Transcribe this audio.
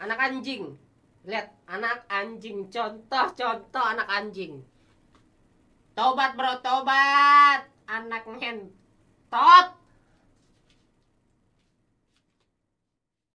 anak anjing lihat anak anjing contoh contoh anak anjing tobat bro tobat anak ngentot